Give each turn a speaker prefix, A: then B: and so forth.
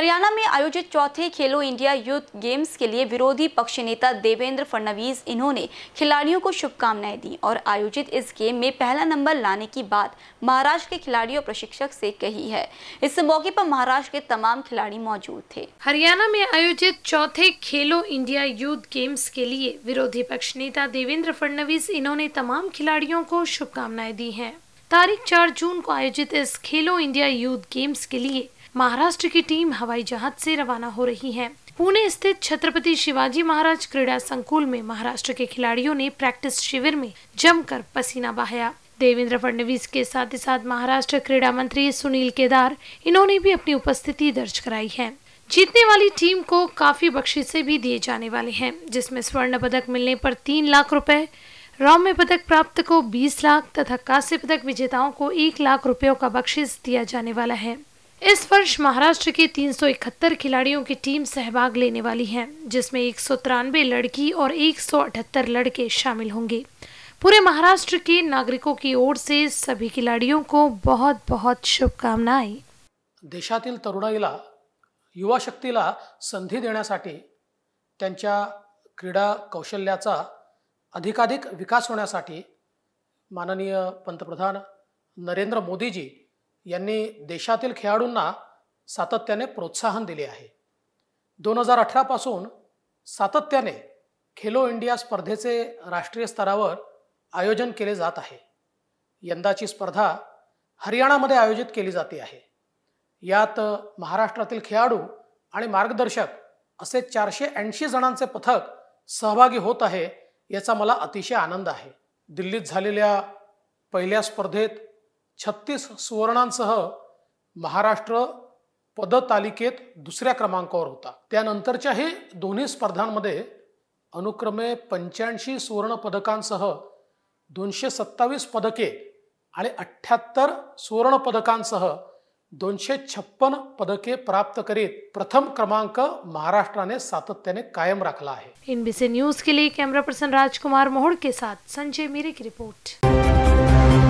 A: हरियाणा में आयोजित चौथे खेलो इंडिया यूथ गेम्स के लिए विरोधी पक्ष नेता देवेंद्र फडणवीस इन्होंने खिलाड़ियों को शुभकामनाएं दी और आयोजित इस गेम में पहला नंबर लाने की बात महाराष्ट्र के खिलाड़ियों प्रशिक्षक से कही है इस मौके पर महाराष्ट्र के तमाम खिलाड़ी मौजूद थे
B: हरियाणा में आयोजित चौथे खेलो इंडिया यूथ गेम्स के लिए विरोधी पक्ष नेता देवेंद्र फडणवीस इन्होंने तमाम खिलाड़ियों को शुभकामनाएं दी है तारीख चार जून को आयोजित इस खेलो इंडिया यूथ गेम्स के लिए महाराष्ट्र की टीम हवाई जहाज से रवाना हो रही है पुणे स्थित छत्रपति शिवाजी महाराज क्रीड़ा संकुल में महाराष्ट्र के खिलाड़ियों ने प्रैक्टिस शिविर में जमकर पसीना बहाया देवेंद्र फडणवीस के साथ ही साथ महाराष्ट्र क्रीड़ा मंत्री सुनील केदार इन्होंने भी अपनी उपस्थिति दर्ज कराई है जीतने वाली टीम को काफी बख्शीसे भी दिए जाने वाले हैं जिसमें स्वर्ण पदक मिलने पर तीन लाख रुपए रौम्य पदक प्राप्त को बीस लाख तथा कांस्य पदक विजेताओं को एक लाख रुपयों का बख्शिश दिया जाने वाला है इस वर्ष महाराष्ट्र के 371 खिलाड़ियों की टीम सहभाग लेने वाली है जिसमें एक लड़की और एक लड़के शामिल होंगे पूरे महाराष्ट्र के नागरिकों की ओर से सभी खिलाड़ियों को बहुत बहुत शुभकामनाएं
C: देश तरुणाईला युवा शक्ति संधि देण्यासाठी क्रीडा कौशल्या अधिकाधिक विकास होनेस माननीय पंतप्रधान नरेंद्र मोदीजी यांनी देशातील खेळाडूंना सातत्याने प्रोत्साहन दिले आहे दोन हजार अठरापासून सातत्याने खेलो इंडिया स्पर्धेचे राष्ट्रीय स्तरावर आयोजन केले जात आहे यंदाची स्पर्धा हरियाणामध्ये आयोजित केली जाते आहे यात महाराष्ट्रातील खेळाडू आणि मार्गदर्शक असे चारशे ऐंशी जणांचे पथक सहभागी होत आहे याचा मला अतिशय आनंद आहे दिल्लीत झालेल्या पहिल्या स्पर्धेत छत्तीस सुवर्णांसह महाराष्ट्र पदतालिकेत दुसऱ्या क्रमांकावर होता त्यानंतरच्याही दोन्ही स्पर्धांमध्ये अनुक्रमे पंच्याऐंशी सुवर्ण पदकांसह दोनशे सत्तावीस पदके आणि अठ्ठ्याहत्तर सुवर्ण पदकांसह दोनशे छप्पन पदके प्राप्त करीत प्रथम क्रमांक महाराष्ट्राने सातत्याने कायम राखला आहे
B: एनबीसी न्यूज के लिए कैमरा पर्सन राजकुमार मोहड़ के साथ संजय मिरिक की रिपोर्ट